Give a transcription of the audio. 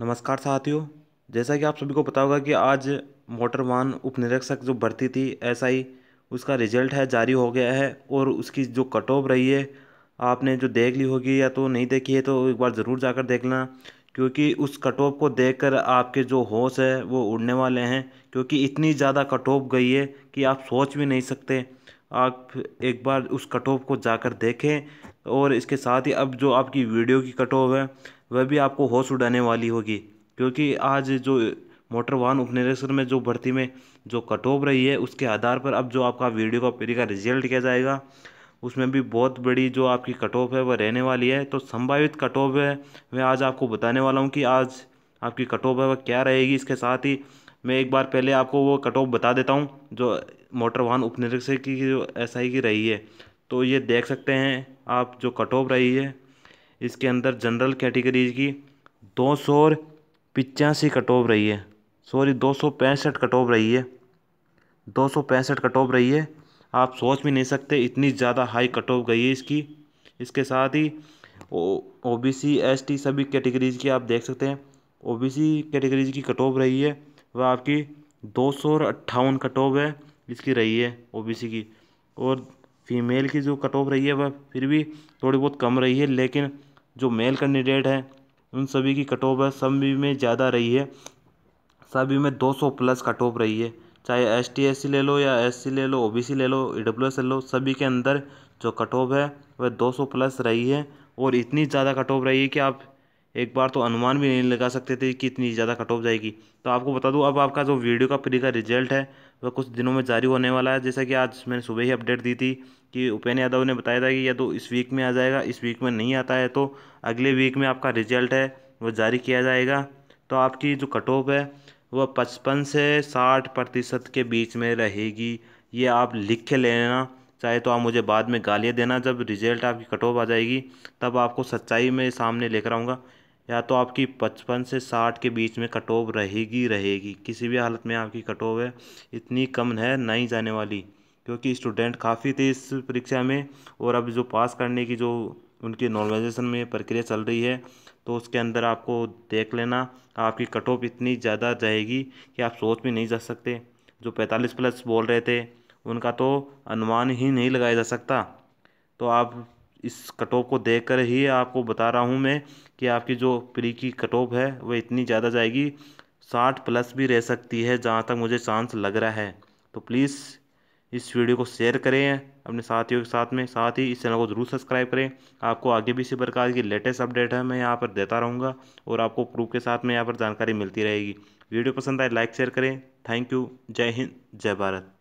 नमस्कार साथियों जैसा कि आप सभी को पता होगा कि आज मोटर वाहन उपनिरीक्षक जो भर्ती थी एसआई उसका रिजल्ट है जारी हो गया है और उसकी जो कट ऑफ रही है आपने जो देख ली होगी या तो नहीं देखी है तो एक बार ज़रूर जाकर देखना क्योंकि उस कट ऑफ को कर आपके जो होश है वो उड़ने वाले हैं क्योंकि इतनी ज़्यादा कट ऑफ गई है कि आप सोच भी नहीं सकते आप एक बार उस कट ऑफ को जाकर देखें और इसके साथ ही अब जो आपकी वीडियो की कट ऑफ है वह भी आपको होश उड़ाने वाली होगी क्योंकि आज जो मोटर वाहन उपनिरीक्षण में जो भर्ती में जो कट ऑफ रही है उसके आधार पर अब जो आपका वीडियो का पेरी का रिजल्ट किया जाएगा उसमें भी बहुत बड़ी जो आपकी कट ऑफ है वह रहने वाली है तो संभावित कट ऑफ है मैं आज आपको बताने वाला हूँ कि आज आपकी कट ऑफ है वह क्या रहेगी इसके साथ ही मैं एक बार पहले आपको वो कट ऑफ बता देता हूँ जो मोटर वाहन उपनिरीक्षक की जो एस की रही है तो ये देख सकते हैं आप जो कट ऑफ रही है इसके अंदर जनरल कैटेगरीज की दो सौ पिचासी कट ऑफ रही है सॉरी दो सौ पैंसठ कट ऑफ रही है दो सौ पैंसठ कट ऑफ रही है आप सोच भी नहीं सकते इतनी ज़्यादा हाई कट ऑफ गई है इसकी इसके साथ ही O B C S T सभी कैटेगरीज की आप देख सकते हैं ओ बी सी कैटेगरीज की कट ऑफ रही है वह आपकी दो सौ अट्ठावन कट ऑफ है इसकी रही है ओ बी सी की और फीमेल की जो कट ऑफ रही है वह फिर भी थोड़ी बहुत कम रही है लेकिन जो मेल कैंडिडेट हैं उन सभी की कट ऑफ है सभी में ज़्यादा रही है सभी में 200 प्लस कट ऑफ रही है चाहे एस टी एस सी ले लो या एस सी ले लो ओ बी सी ले लो ई डब्ल्यू एस ले लो सभी के अंदर जो कट ऑफ है वह सौ प्लस रही है और इतनी ज़्यादा कट ऑफ रही है कि आप एक बार तो अनुमान भी नहीं लगा सकते थे कि इतनी ज़्यादा कट ऑफ जाएगी तो आपको बता दूँ अब आपका जो वीडियो का प्री का रिजल्ट है वह कुछ दिनों में जारी होने वाला है जैसा कि आज मैंने सुबह ही अपडेट दी थी कि उपेन्द्र यादव ने बताया था कि या तो इस वीक में आ जाएगा इस वीक में नहीं आता है तो अगले वीक में आपका रिजल्ट है वो जारी किया जाएगा तो आपकी जो कट ऑफ है वह पचपन से साठ प्रतिशत के बीच में रहेगी ये आप लिख के लेना चाहे तो आप मुझे बाद में गालियाँ देना जब रिजल्ट आपकी कट ऑफ आ जाएगी तब आपको सच्चाई में सामने लेकर आऊँगा या तो आपकी पचपन से साठ के बीच में कट ऑफ रहेगी रहेगी किसी भी हालत में आपकी कट ऑफ है इतनी कम है नहीं जाने वाली क्योंकि स्टूडेंट काफ़ी थे इस परीक्षा में और अब जो पास करने की जो उनकी नॉर्मलाइजेशन में प्रक्रिया चल रही है तो उसके अंदर आपको देख लेना आपकी कट ऑफ इतनी ज़्यादा जाएगी कि आप सोच भी नहीं जा सकते जो पैंतालीस प्लस बोल रहे थे उनका तो अनुमान ही नहीं लगाया जा सकता तो आप इस कटोप को देख कर ही आपको बता रहा हूँ मैं कि आपकी जो प्री की कटोप है वह इतनी ज़्यादा जाएगी साठ प्लस भी रह सकती है जहाँ तक मुझे चांस लग रहा है तो प्लीज़ इस वीडियो को शेयर करें अपने साथियों के साथ में साथ ही इस चैनल को ज़रूर सब्सक्राइब करें आपको आगे भी इसी प्रकार की लेटेस्ट अपडेट है मैं यहाँ पर देता रहूँगा और आपको प्रूफ के साथ में यहाँ पर जानकारी मिलती रहेगी वीडियो पसंद आए लाइक शेयर करें थैंक यू जय हिंद जय भारत